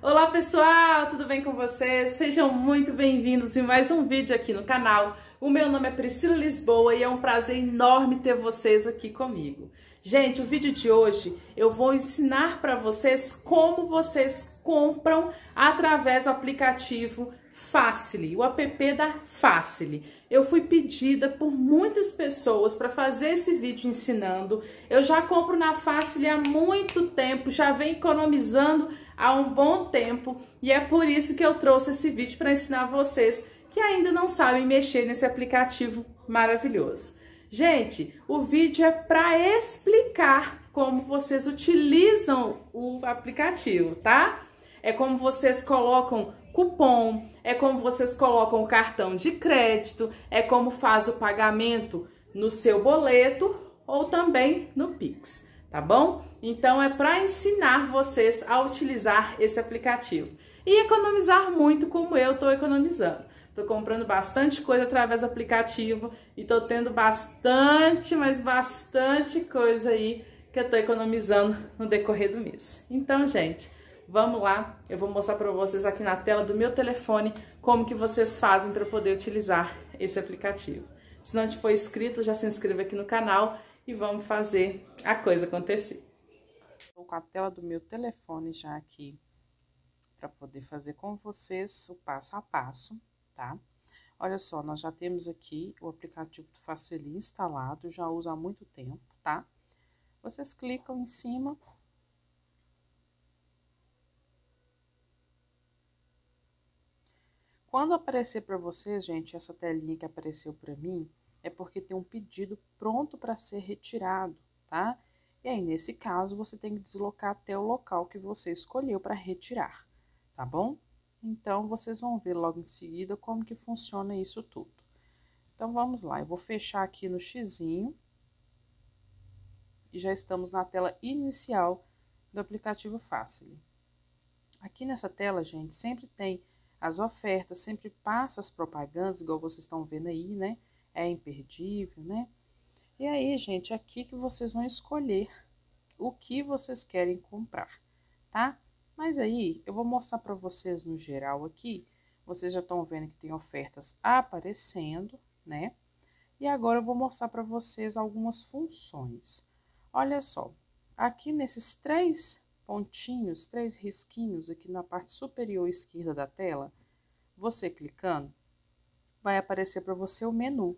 Olá pessoal, tudo bem com vocês? Sejam muito bem-vindos em mais um vídeo aqui no canal. O meu nome é Priscila Lisboa e é um prazer enorme ter vocês aqui comigo. Gente, o vídeo de hoje eu vou ensinar para vocês como vocês compram através do aplicativo Facile, o app da Facile. Eu fui pedida por muitas pessoas para fazer esse vídeo ensinando. Eu já compro na Facile há muito tempo, já venho economizando há um bom tempo e é por isso que eu trouxe esse vídeo para ensinar vocês que ainda não sabem mexer nesse aplicativo maravilhoso. Gente, o vídeo é para explicar como vocês utilizam o aplicativo, tá? É como vocês colocam cupom, é como vocês colocam o cartão de crédito, é como faz o pagamento no seu boleto ou também no Pix tá bom? Então é para ensinar vocês a utilizar esse aplicativo e economizar muito como eu estou economizando. Estou comprando bastante coisa através do aplicativo e estou tendo bastante, mas bastante coisa aí que eu estou economizando no decorrer do mês. Então, gente, vamos lá. Eu vou mostrar para vocês aqui na tela do meu telefone como que vocês fazem para poder utilizar esse aplicativo. Se não te for inscrito, já se inscreva aqui no canal e vamos fazer a coisa acontecer. Estou com a tela do meu telefone já aqui para poder fazer com vocês o passo a passo, tá? Olha só, nós já temos aqui o aplicativo do Faceli instalado, já uso há muito tempo, tá? Vocês clicam em cima. Quando aparecer para vocês, gente, essa telinha que apareceu para mim, é porque tem um pedido pronto para ser retirado, tá? E aí, nesse caso, você tem que deslocar até o local que você escolheu para retirar, tá bom? Então, vocês vão ver logo em seguida como que funciona isso tudo. Então, vamos lá. Eu vou fechar aqui no xizinho. E já estamos na tela inicial do aplicativo Fácil. Aqui nessa tela, gente, sempre tem as ofertas, sempre passa as propagandas, igual vocês estão vendo aí, né? é imperdível, né? E aí, gente, é aqui que vocês vão escolher o que vocês querem comprar, tá? Mas aí, eu vou mostrar para vocês no geral aqui, vocês já estão vendo que tem ofertas aparecendo, né? E agora eu vou mostrar para vocês algumas funções. Olha só, aqui nesses três pontinhos, três risquinhos aqui na parte superior esquerda da tela, você clicando, vai aparecer para você o menu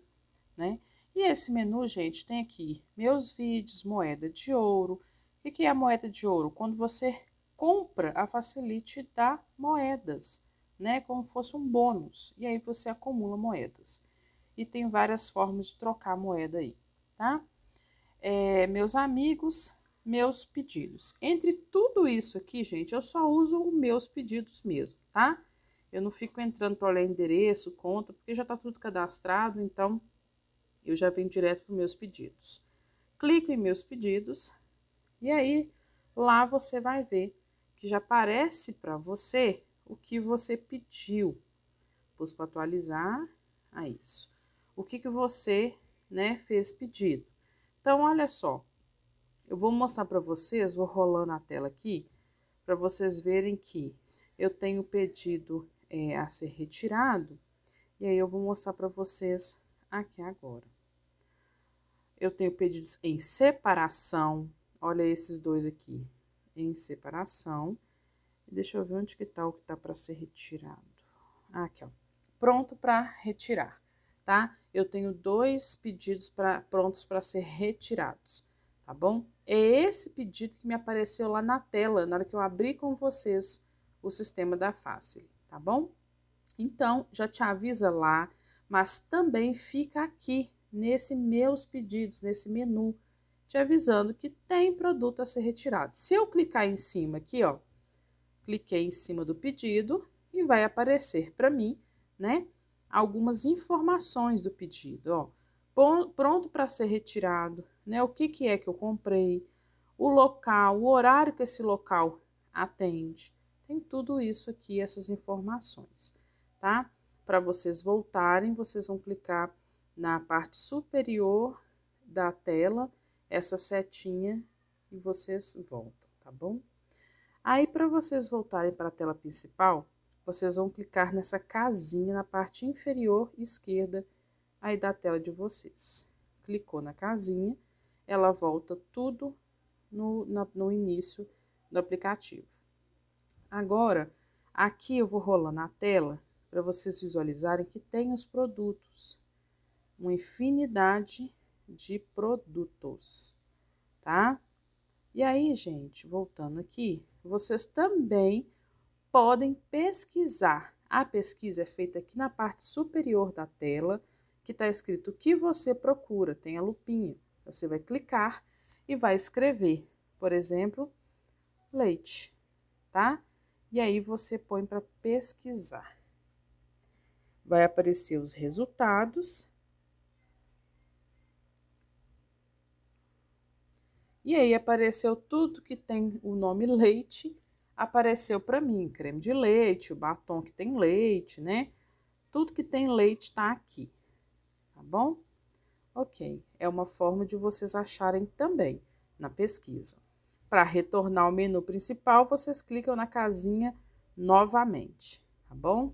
né? E esse menu, gente, tem aqui meus vídeos, moeda de ouro. O que é a moeda de ouro? Quando você compra, a Facilite dá moedas, né? Como fosse um bônus. E aí você acumula moedas. E tem várias formas de trocar moeda aí, tá? É, meus amigos, meus pedidos. Entre tudo isso aqui, gente, eu só uso os meus pedidos mesmo, tá? Eu não fico entrando para olhar endereço, conta, porque já tá tudo cadastrado, então eu já venho direto para meus pedidos. Clico em meus pedidos e aí lá você vai ver que já aparece para você o que você pediu. Pus para atualizar a é isso. O que, que você né, fez pedido. Então, olha só. Eu vou mostrar para vocês, vou rolando a tela aqui, para vocês verem que eu tenho pedido é, a ser retirado. E aí eu vou mostrar para vocês aqui agora. Eu tenho pedidos em separação. Olha esses dois aqui. Em separação. Deixa eu ver onde que tá o que tá para ser retirado. aqui, ó. Pronto para retirar, tá? Eu tenho dois pedidos pra, prontos para ser retirados, tá bom? É esse pedido que me apareceu lá na tela, na hora que eu abri com vocês o sistema da Fácil, tá bom? Então, já te avisa lá mas também fica aqui nesse meus pedidos, nesse menu, te avisando que tem produto a ser retirado. Se eu clicar em cima aqui, ó, cliquei em cima do pedido e vai aparecer para mim, né, algumas informações do pedido, ó. Pronto para ser retirado, né? O que, que é que eu comprei, o local, o horário que esse local atende. Tem tudo isso aqui, essas informações, tá? Para vocês voltarem, vocês vão clicar na parte superior da tela, essa setinha, e vocês voltam, tá bom? Aí, para vocês voltarem para a tela principal, vocês vão clicar nessa casinha na parte inferior esquerda aí da tela de vocês. Clicou na casinha, ela volta tudo no, no início do aplicativo. Agora, aqui eu vou rolar na tela para vocês visualizarem que tem os produtos, uma infinidade de produtos, tá? E aí, gente, voltando aqui, vocês também podem pesquisar. A pesquisa é feita aqui na parte superior da tela, que está escrito o que você procura, tem a lupinha. Você vai clicar e vai escrever, por exemplo, leite, tá? E aí você põe para pesquisar vai aparecer os resultados. E aí apareceu tudo que tem o nome leite, apareceu para mim, creme de leite, o batom que tem leite, né? Tudo que tem leite está aqui, tá bom? Ok, é uma forma de vocês acharem também na pesquisa. Para retornar ao menu principal, vocês clicam na casinha novamente, tá bom?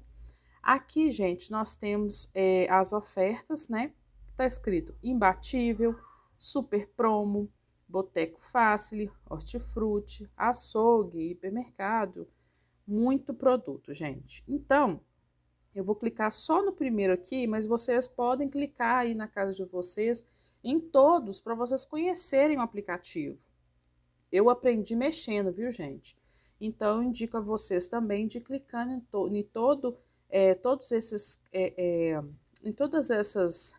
Aqui, gente, nós temos é, as ofertas, né? Tá escrito imbatível, super promo, boteco fácil, hortifruti, açougue, hipermercado, muito produto, gente. Então, eu vou clicar só no primeiro aqui, mas vocês podem clicar aí na casa de vocês em todos para vocês conhecerem o aplicativo. Eu aprendi mexendo, viu, gente? Então, eu indico a vocês também de clicar em, to em todo é, todos esses, é, é, em todas essas,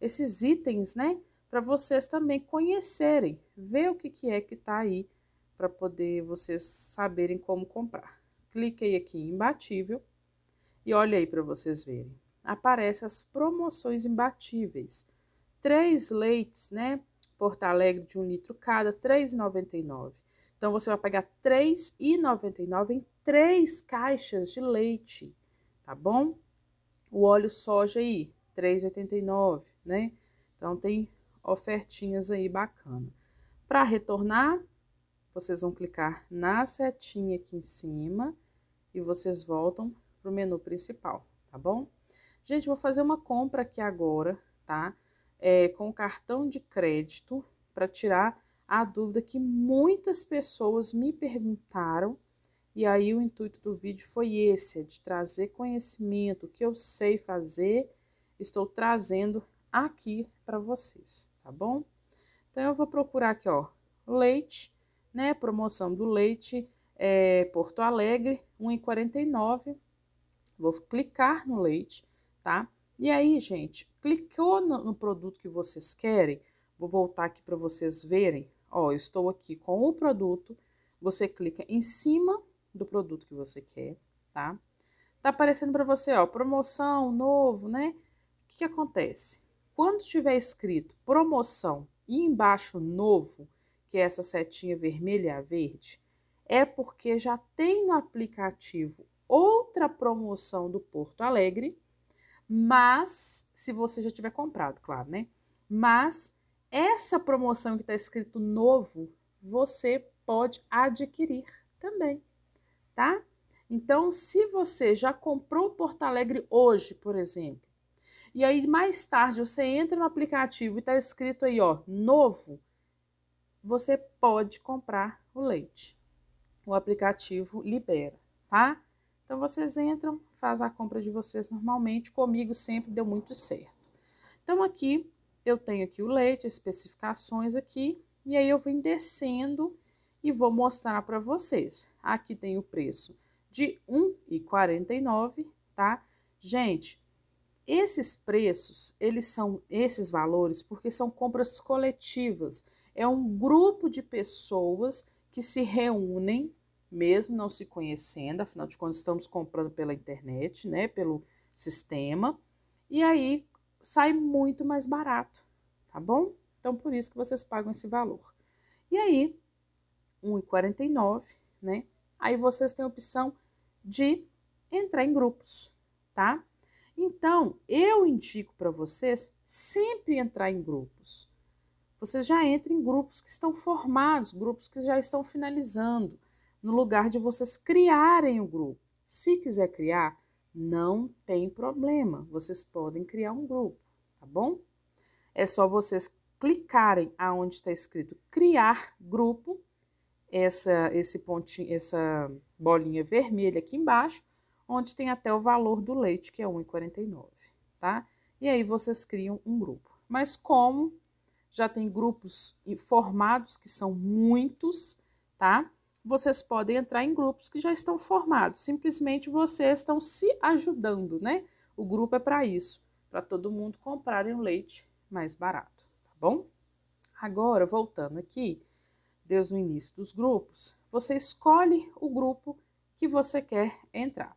esses itens, né? Para vocês também conhecerem, ver o que, que é que está aí, para poder vocês saberem como comprar. Cliquei aqui em imbatível e olha aí para vocês verem. Aparece as promoções imbatíveis. Três leites, né? Porto Alegre de um litro cada, R$ 3,99. Então, você vai pagar R$ 3,99 em três caixas de leite tá bom? O óleo soja aí, 3,89, né? Então tem ofertinhas aí bacana. Para retornar, vocês vão clicar na setinha aqui em cima e vocês voltam pro menu principal, tá bom? Gente, vou fazer uma compra aqui agora, tá? É, com cartão de crédito para tirar a dúvida que muitas pessoas me perguntaram e aí o intuito do vídeo foi esse, é de trazer conhecimento, o que eu sei fazer, estou trazendo aqui para vocês, tá bom? Então eu vou procurar aqui, ó, leite, né, promoção do leite é, Porto Alegre, 1,49. Vou clicar no leite, tá? E aí, gente, clicou no, no produto que vocês querem, vou voltar aqui para vocês verem, ó, eu estou aqui com o produto, você clica em cima do produto que você quer, tá? Tá aparecendo para você, ó, promoção, novo, né? O que, que acontece? Quando tiver escrito promoção e embaixo novo, que é essa setinha vermelha a verde, é porque já tem no aplicativo outra promoção do Porto Alegre, mas se você já tiver comprado, claro, né? Mas essa promoção que está escrito novo, você pode adquirir também tá? Então, se você já comprou Porto Alegre hoje, por exemplo, e aí mais tarde você entra no aplicativo e está escrito aí, ó, novo, você pode comprar o leite. O aplicativo libera, tá? Então vocês entram, faz a compra de vocês normalmente, comigo sempre deu muito certo. Então aqui eu tenho aqui o leite, especificações aqui, e aí eu venho descendo e vou mostrar para vocês. Aqui tem o preço de R$ 1,49, tá? Gente, esses preços, eles são esses valores porque são compras coletivas. É um grupo de pessoas que se reúnem, mesmo não se conhecendo, afinal de contas estamos comprando pela internet, né, pelo sistema, e aí sai muito mais barato, tá bom? Então por isso que vocês pagam esse valor. E aí, 1,49, né? Aí vocês têm a opção de entrar em grupos, tá? Então, eu indico para vocês sempre entrar em grupos. Vocês já entrem em grupos que estão formados, grupos que já estão finalizando, no lugar de vocês criarem o grupo. Se quiser criar, não tem problema, vocês podem criar um grupo, tá bom? É só vocês clicarem aonde está escrito criar grupo essa, esse pontinho, essa bolinha vermelha aqui embaixo, onde tem até o valor do leite, que é 1,49, tá? E aí vocês criam um grupo. Mas como já tem grupos formados, que são muitos, tá? Vocês podem entrar em grupos que já estão formados. Simplesmente vocês estão se ajudando, né? O grupo é para isso, para todo mundo comprarem o leite mais barato, tá bom? Agora, voltando aqui, desde o início dos grupos, você escolhe o grupo que você quer entrar.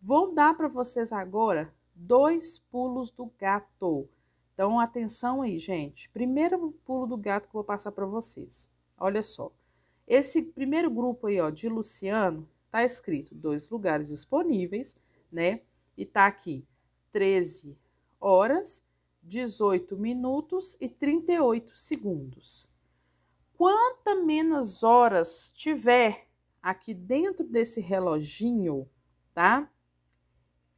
Vou dar para vocês agora dois pulos do gato. Então, atenção aí, gente. Primeiro pulo do gato que eu vou passar para vocês. Olha só. Esse primeiro grupo aí, ó, de Luciano, tá escrito dois lugares disponíveis, né? E tá aqui 13 horas, 18 minutos e 38 segundos quanta menos horas tiver aqui dentro desse reloginho, tá?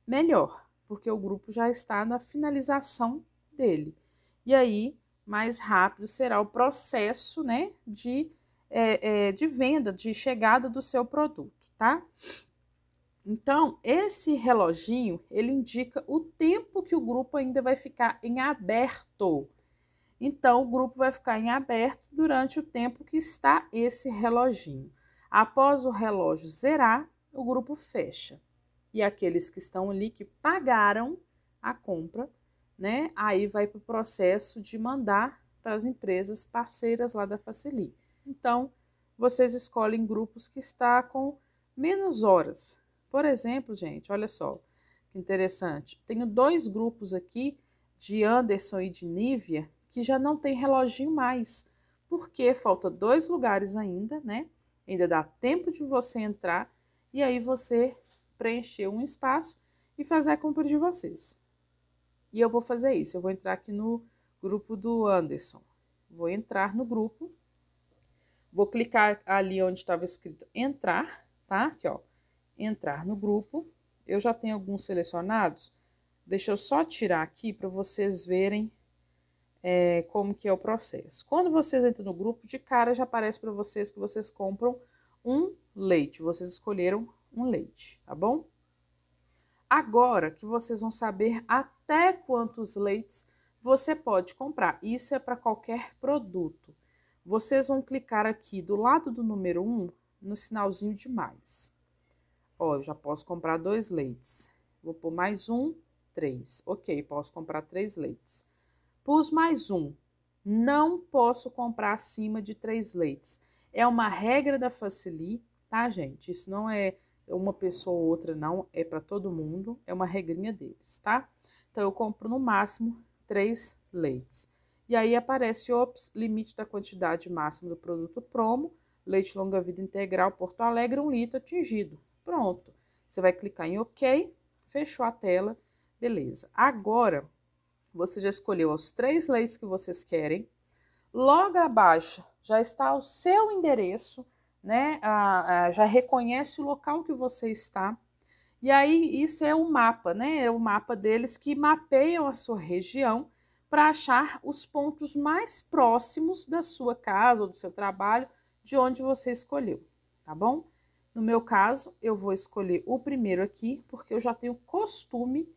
Melhor, porque o grupo já está na finalização dele. E aí, mais rápido será o processo, né, de, é, é, de venda, de chegada do seu produto, tá? Então, esse reloginho, ele indica o tempo que o grupo ainda vai ficar em aberto então, o grupo vai ficar em aberto durante o tempo que está esse reloginho. Após o relógio zerar, o grupo fecha. E aqueles que estão ali que pagaram a compra, né? Aí vai para o processo de mandar para as empresas parceiras lá da Facili. Então, vocês escolhem grupos que está com menos horas. Por exemplo, gente, olha só que interessante. Tenho dois grupos aqui de Anderson e de Nívia que já não tem reloginho mais, porque falta dois lugares ainda, né? Ainda dá tempo de você entrar e aí você preencher um espaço e fazer a compra de vocês. E eu vou fazer isso, eu vou entrar aqui no grupo do Anderson. Vou entrar no grupo, vou clicar ali onde estava escrito entrar, tá? Aqui, ó, entrar no grupo. Eu já tenho alguns selecionados. Deixa eu só tirar aqui para vocês verem é, como que é o processo. Quando vocês entram no grupo, de cara já aparece para vocês que vocês compram um leite. Vocês escolheram um leite, tá bom? Agora que vocês vão saber até quantos leites você pode comprar. Isso é para qualquer produto. Vocês vão clicar aqui do lado do número 1 no sinalzinho de mais. Ó, eu já posso comprar dois leites. Vou pôr mais um, três. Ok, posso comprar três leites. Pus mais um. Não posso comprar acima de três leites. É uma regra da Facili, tá, gente? Isso não é uma pessoa ou outra, não. É para todo mundo. É uma regrinha deles, tá? Então, eu compro no máximo três leites. E aí aparece, ops, limite da quantidade máxima do produto promo, leite longa-vida integral Porto Alegre, um litro atingido. Pronto. Você vai clicar em OK, fechou a tela, beleza. Agora, você já escolheu as três leis que vocês querem. Logo abaixo já está o seu endereço, né? já reconhece o local que você está. E aí, isso é o mapa, né? É o mapa deles que mapeiam a sua região para achar os pontos mais próximos da sua casa ou do seu trabalho, de onde você escolheu, tá bom? No meu caso, eu vou escolher o primeiro aqui, porque eu já tenho costume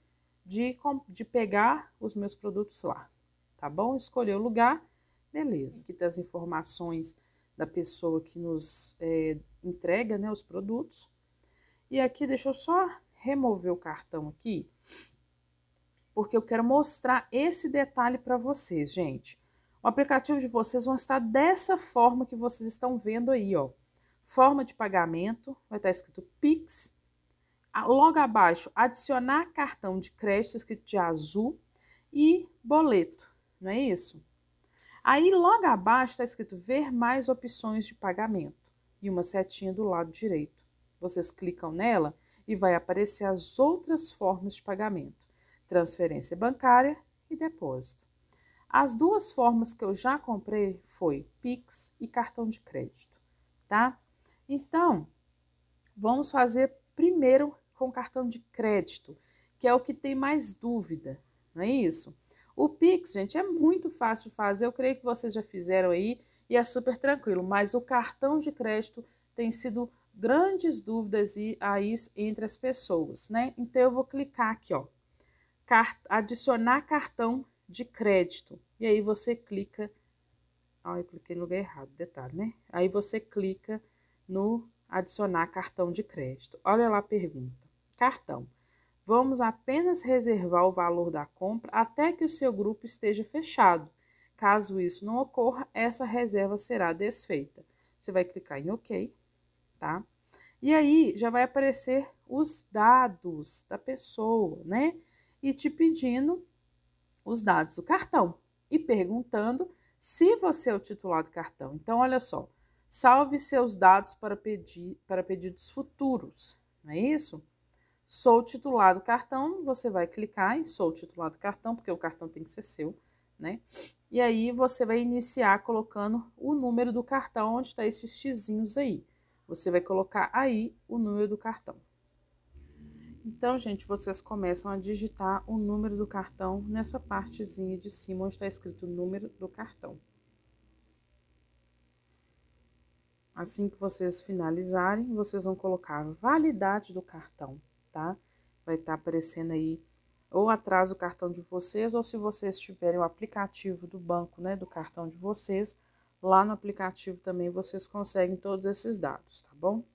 de, de pegar os meus produtos lá, tá bom? Escolher o lugar, beleza. Aqui tem as informações da pessoa que nos é, entrega né, os produtos. E aqui, deixa eu só remover o cartão aqui, porque eu quero mostrar esse detalhe para vocês, gente. O aplicativo de vocês vai estar dessa forma que vocês estão vendo aí, ó. Forma de pagamento, vai estar escrito Pix, Logo abaixo, adicionar cartão de crédito, escrito de azul, e boleto, não é isso? Aí, logo abaixo, está escrito ver mais opções de pagamento e uma setinha do lado direito. Vocês clicam nela e vai aparecer as outras formas de pagamento: transferência bancária e depósito. As duas formas que eu já comprei foi Pix e cartão de crédito, tá? Então, vamos fazer primeiro com cartão de crédito, que é o que tem mais dúvida, não é isso? O Pix, gente, é muito fácil fazer, eu creio que vocês já fizeram aí e é super tranquilo, mas o cartão de crédito tem sido grandes dúvidas e aí entre as pessoas, né? Então eu vou clicar aqui, ó, adicionar cartão de crédito. E aí você clica. Ah, eu cliquei no lugar errado, detalhe, né? Aí você clica no adicionar cartão de crédito. Olha lá a pergunta. Cartão. Vamos apenas reservar o valor da compra até que o seu grupo esteja fechado. Caso isso não ocorra, essa reserva será desfeita. Você vai clicar em OK, tá? E aí já vai aparecer os dados da pessoa, né? E te pedindo os dados do cartão e perguntando se você é o titular do cartão. Então, olha só, Salve seus dados para, pedi para pedidos futuros, não é isso? Sou titulado cartão, você vai clicar em sou titulado cartão, porque o cartão tem que ser seu, né? E aí você vai iniciar colocando o número do cartão, onde está esses xizinhos aí. Você vai colocar aí o número do cartão. Então, gente, vocês começam a digitar o número do cartão nessa partezinha de cima onde está escrito o número do cartão. Assim que vocês finalizarem, vocês vão colocar a validade do cartão, tá? Vai estar tá aparecendo aí ou atrás do cartão de vocês, ou se vocês tiverem o aplicativo do banco, né, do cartão de vocês, lá no aplicativo também vocês conseguem todos esses dados, tá bom?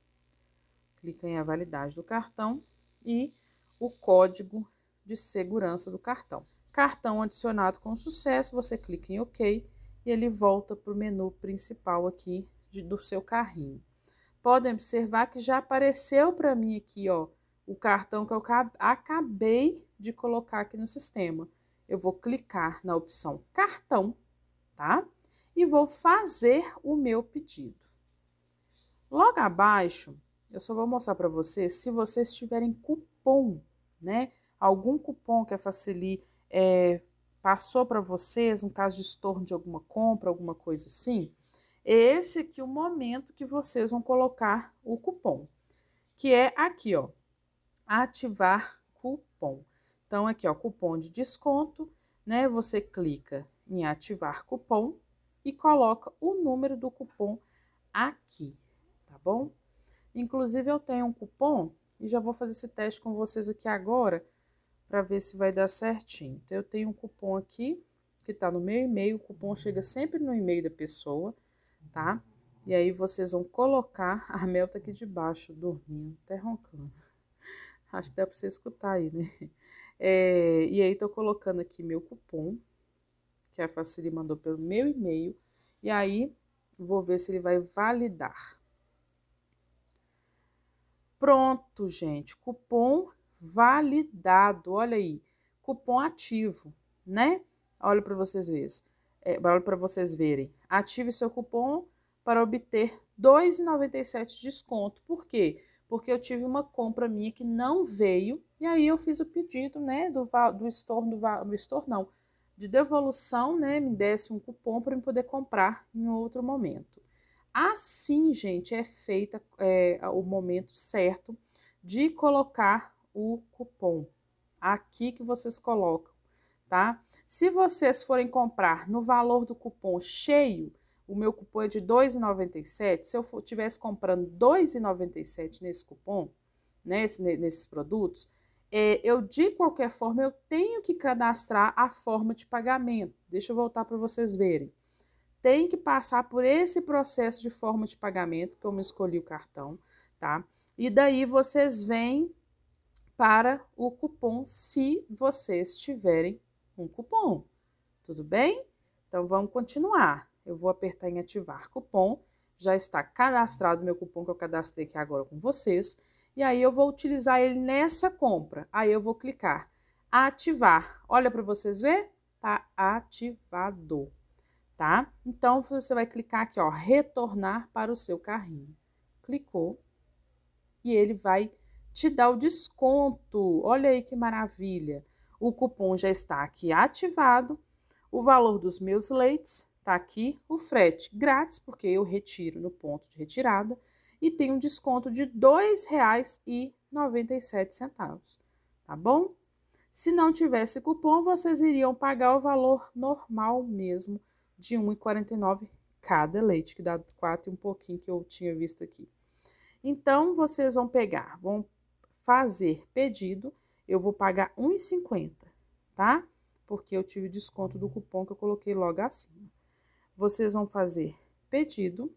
Clica em a validade do cartão e o código de segurança do cartão. Cartão adicionado com sucesso, você clica em OK e ele volta para o menu principal aqui do seu carrinho. Podem observar que já apareceu para mim aqui, ó, o cartão que eu acabei de colocar aqui no sistema. Eu vou clicar na opção cartão, tá? E vou fazer o meu pedido. Logo abaixo, eu só vou mostrar para vocês se vocês tiverem cupom, né? Algum cupom que a Facili é, eh, passou para vocês, no caso de estorno de alguma compra, alguma coisa assim esse aqui é o momento que vocês vão colocar o cupom, que é aqui, ó, ativar cupom. Então, aqui, ó, cupom de desconto, né? Você clica em ativar cupom e coloca o número do cupom aqui, tá bom? Inclusive, eu tenho um cupom e já vou fazer esse teste com vocês aqui agora para ver se vai dar certinho. Então, eu tenho um cupom aqui que está no meu e-mail, o cupom chega sempre no e-mail da pessoa tá? E aí vocês vão colocar a Mel tá aqui debaixo, dormindo, até roncando. Acho que dá para você escutar aí, né? É, e aí tô colocando aqui meu cupom, que a Facili mandou pelo meu e-mail. E aí vou ver se ele vai validar. Pronto, gente, cupom validado. Olha aí, cupom ativo, né? Olha para vocês verem. É, olha para vocês verem. Ative seu cupom para obter R$ 2,97 de desconto. Por quê? Porque eu tive uma compra minha que não veio e aí eu fiz o pedido, né, do, do estorno, do, do estorno não, de devolução, né, me desse um cupom para eu poder comprar em outro momento. Assim, gente, é feita é, o momento certo de colocar o cupom. Aqui que vocês colocam tá? Se vocês forem comprar no valor do cupom cheio, o meu cupom é de R$ 2,97. Se eu tivesse comprando R$ 2,97 nesse cupom, né nesses produtos, é, eu de qualquer forma eu tenho que cadastrar a forma de pagamento. Deixa eu voltar para vocês verem. Tem que passar por esse processo de forma de pagamento, que eu me escolhi o cartão, tá? E daí vocês vêm para o cupom se vocês tiverem um cupom. Tudo bem? Então vamos continuar. Eu vou apertar em ativar cupom. Já está cadastrado meu cupom que eu cadastrei aqui agora com vocês. E aí eu vou utilizar ele nessa compra. Aí eu vou clicar ativar. Olha para vocês ver, tá ativado, tá? Então você vai clicar aqui, ó, retornar para o seu carrinho. Clicou e ele vai te dar o desconto. Olha aí que maravilha. O cupom já está aqui ativado. O valor dos meus leites está aqui. O frete grátis, porque eu retiro no ponto de retirada. E tem um desconto de R$ 2,97, tá bom? Se não tivesse cupom, vocês iriam pagar o valor normal mesmo de R$ 1,49 cada leite, que dá quatro e um pouquinho que eu tinha visto aqui. Então, vocês vão pegar, vão fazer pedido eu vou pagar R$ 1,50, tá? Porque eu tive desconto do cupom que eu coloquei logo acima. Vocês vão fazer pedido.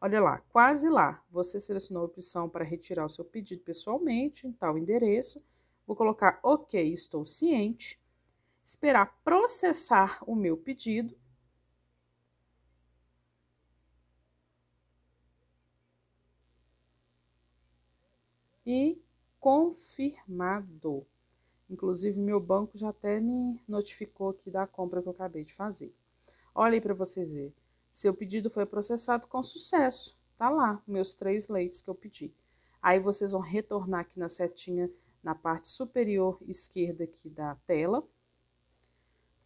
Olha lá, quase lá. Você selecionou a opção para retirar o seu pedido pessoalmente em tal endereço. Vou colocar OK, estou ciente. Esperar processar o meu pedido. E confirmado. Inclusive, meu banco já até me notificou aqui da compra que eu acabei de fazer. Olha aí para vocês verem. Seu pedido foi processado com sucesso. Tá lá, meus três leites que eu pedi. Aí vocês vão retornar aqui na setinha, na parte superior esquerda aqui da tela.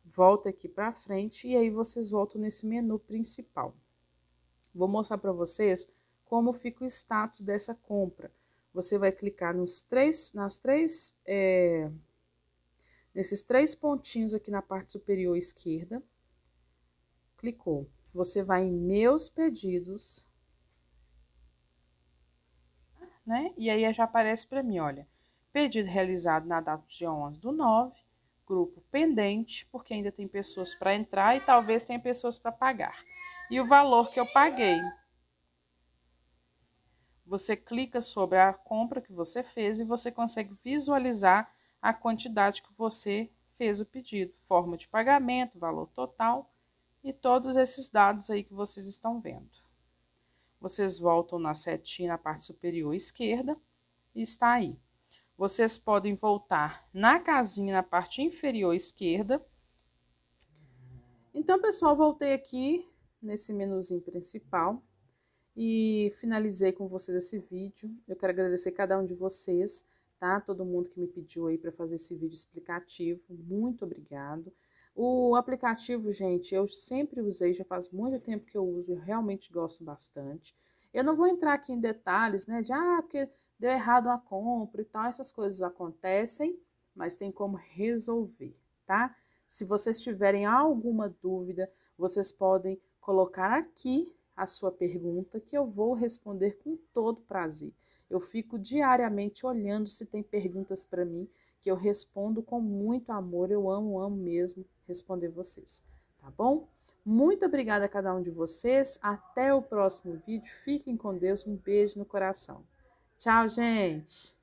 Volta aqui para frente e aí vocês voltam nesse menu principal. Vou mostrar para vocês como fica o status dessa compra você vai clicar nos três, nas três, é, nesses três pontinhos aqui na parte superior esquerda. Clicou. Você vai em meus pedidos, né? E aí já aparece para mim, olha, pedido realizado na data de 11 do 9, grupo pendente, porque ainda tem pessoas para entrar e talvez tenha pessoas para pagar. E o valor que eu paguei, você clica sobre a compra que você fez e você consegue visualizar a quantidade que você fez o pedido, forma de pagamento, valor total e todos esses dados aí que vocês estão vendo. Vocês voltam na setinha na parte superior esquerda e está aí. Vocês podem voltar na casinha na parte inferior esquerda. Então, pessoal, voltei aqui nesse menuzinho principal e finalizei com vocês esse vídeo. Eu quero agradecer cada um de vocês, tá? Todo mundo que me pediu aí para fazer esse vídeo explicativo. Muito obrigado. O aplicativo, gente, eu sempre usei, já faz muito tempo que eu uso, eu realmente gosto bastante. Eu não vou entrar aqui em detalhes, né, de ah, porque deu errado a compra e tal, essas coisas acontecem, mas tem como resolver, tá? Se vocês tiverem alguma dúvida, vocês podem colocar aqui a sua pergunta que eu vou responder com todo prazer. Eu fico diariamente olhando se tem perguntas para mim que eu respondo com muito amor. Eu amo, amo mesmo responder vocês, tá bom? Muito obrigada a cada um de vocês. Até o próximo vídeo. Fiquem com Deus. Um beijo no coração. Tchau, gente!